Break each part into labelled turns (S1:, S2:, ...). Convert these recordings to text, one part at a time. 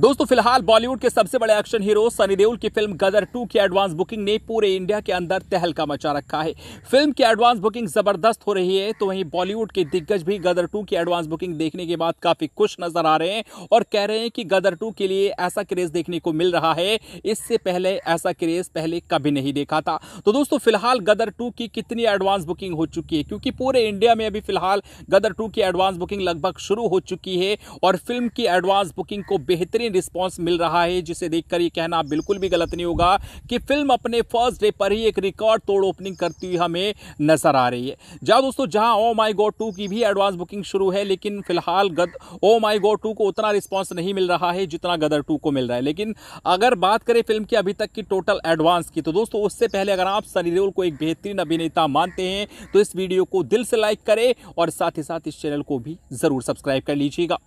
S1: दोस्तों फिलहाल बॉलीवुड के सबसे बड़े एक्शन हीरो सनी देओल की फिल्म गदर 2 की एडवांस बुकिंग ने पूरे इंडिया के अंदर तहलका मचा रखा है फिल्म की एडवांस बुकिंग जबरदस्त हो रही है तो वहीं बॉलीवुड के दिग्गज भी गदर 2 की एडवांस बुकिंग देखने के बाद काफी खुश नजर आ रहे हैं और कह रहे हैं कि गदर टू के लिए ऐसा क्रेज देखने को मिल रहा है इससे पहले ऐसा क्रेज पहले कभी नहीं देखा था तो दोस्तों फिलहाल गदर टू की कितनी एडवांस बुकिंग हो चुकी है क्योंकि पूरे इंडिया में अभी फिलहाल गदर टू की एडवांस बुकिंग लगभग शुरू हो चुकी है और फिल्म की एडवांस बुकिंग को बेहतरीन बेहतरीन रिस्पॉन्स मिल रहा है जिसे देखकर ये कहना बिल्कुल भी गलत नहीं होगा कि फिल्म अपने फर्स्ट डे पर ही एक रिकॉर्ड तोड़ ओपनिंग करती हुई हमें नजर आ रही है जहां दोस्तों जहां ओ माई गो टू की भी एडवांस बुकिंग शुरू है लेकिन फिलहाल गद ओ माई गो टू को उतना रिस्पॉन्स नहीं मिल रहा है जितना गदर टू को मिल रहा है लेकिन अगर बात करें फिल्म की अभी तक की टोटल एडवांस की तो दोस्तों उससे पहले अगर आप सनी देओल को एक बेहतरीन अभिनेता मानते हैं तो इस वीडियो को दिल से लाइक करें और साथ ही साथ इस चैनल को भी ज़रूर सब्सक्राइब कर लीजिएगा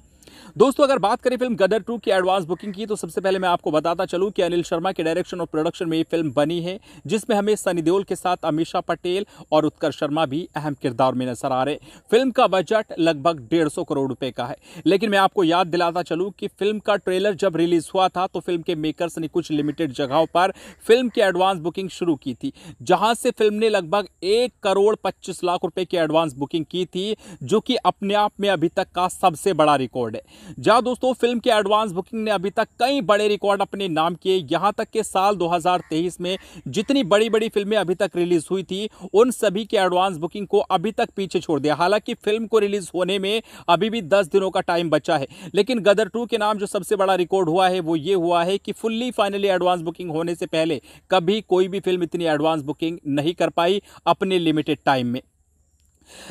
S1: दोस्तों अगर बात करें फिल्म गदर टू की एडवांस बुकिंग की तो सबसे पहले मैं आपको बताता चलूं कि अनिल शर्मा के डायरेक्शन और प्रोडक्शन में ये फिल्म बनी है जिसमें हमें सनी देओल के साथ अमीषा पटेल और उत्कर्ष शर्मा भी अहम किरदार में नजर आ रहे फिल्म का बजट लगभग डेढ़ करोड़ रुपए का है लेकिन मैं आपको याद दिलाता चलूँ कि फिल्म का ट्रेलर जब रिलीज हुआ था तो फिल्म के मेकर्स ने कुछ लिमिटेड जगहों पर फिल्म की एडवांस बुकिंग शुरू की थी जहां से फिल्म ने लगभग एक करोड़ पच्चीस लाख रुपए की एडवांस बुकिंग की थी जो कि अपने आप में अभी तक का सबसे बड़ा रिकॉर्ड है जहां दोस्तों फिल्म की एडवांस बुकिंग ने अभी तक कई बड़े रिकॉर्ड अपने नाम किए यहां तक के साल 2023 में जितनी बड़ी बड़ी फिल्में अभी तक रिलीज हुई थी उन सभी की एडवांस बुकिंग को अभी तक पीछे छोड़ दिया हालांकि फिल्म को रिलीज होने में अभी भी दस दिनों का टाइम बचा है लेकिन गदर टू के नाम जो सबसे बड़ा रिकॉर्ड हुआ है वो ये हुआ है कि फुल्ली फाइनली एडवांस बुकिंग होने से पहले कभी कोई भी फिल्म इतनी एडवांस बुकिंग नहीं कर पाई अपने लिमिटेड टाइम में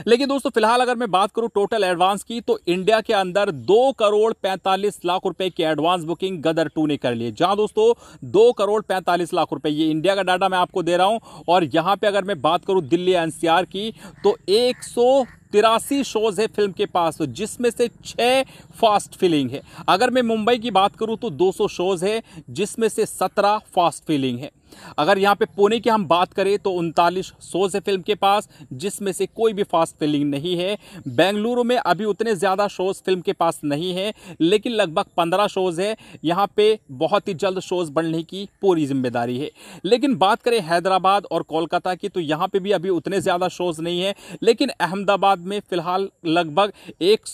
S1: लेकिन दोस्तों फिलहाल अगर मैं बात करूं टोटल एडवांस की तो इंडिया के अंदर दो करोड़ पैंतालीस लाख रुपए की एडवांस बुकिंग गदर टू ने कर ली जहां दोस्तों दो करोड़ पैंतालीस लाख रुपए ये इंडिया का डाटा मैं आपको दे रहा हूं और यहां पे अगर मैं बात करूं दिल्ली एनसीआर की तो एक तिरासी शोज है फिल्म के पास जिसमें से छह फास्ट फीलिंग है अगर मैं मुंबई की बात करूं तो 200 शोज है जिसमें से 17 फास्ट फीलिंग है अगर यहाँ पे पुणे की हम बात करें तो उनतालीस शोज है फिल्म के पास जिसमें से कोई भी फास्ट सेलिंग नहीं है बेंगलुरु में अभी उतने ज़्यादा शोज फिल्म के पास नहीं है लेकिन लगभग पंद्रह शोज है यहाँ पे बहुत ही जल्द शोज बढ़ने की पूरी जिम्मेदारी है लेकिन बात करें हैदराबाद और कोलकाता की तो यहाँ पर भी अभी उतने ज़्यादा शोज नहीं है लेकिन अहमदाबाद में फिलहाल लगभग एक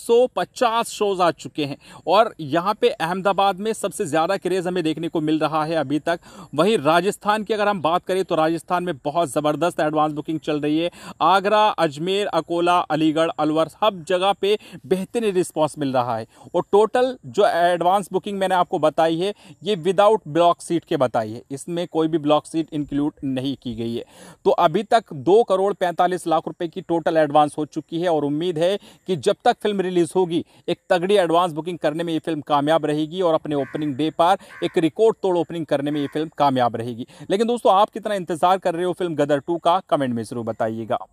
S1: शोज आ चुके हैं और यहाँ पे अहमदाबाद में सबसे ज़्यादा क्रेज़ हमें देखने को मिल रहा है अभी तक वहीं राजस्थान राजस्थान की अगर हम बात करें तो राजस्थान में बहुत ज़बरदस्त एडवांस बुकिंग चल रही है आगरा अजमेर अकोला अलीगढ़ अलवर सब जगह पे बेहतरीन रिस्पांस मिल रहा है और टोटल जो एडवांस बुकिंग मैंने आपको बताई है ये विदाउट ब्लॉक सीट के बताई है इसमें कोई भी ब्लॉक सीट इंक्लूड नहीं की गई है तो अभी तक दो करोड़ पैंतालीस लाख रुपये की टोटल एडवांस हो चुकी है और उम्मीद है कि जब तक फिल्म रिलीज होगी एक तगड़ी एडवांस बुकिंग करने में ये फिल्म कामयाब रहेगी और अपने ओपनिंग डे पर एक रिकॉर्ड तोड़ ओपनिंग करने में ये फिल्म कामयाब रहेगी लेकिन दोस्तों आप कितना इंतजार कर रहे हो फिल्म गदर टू का कमेंट में जरूर बताइएगा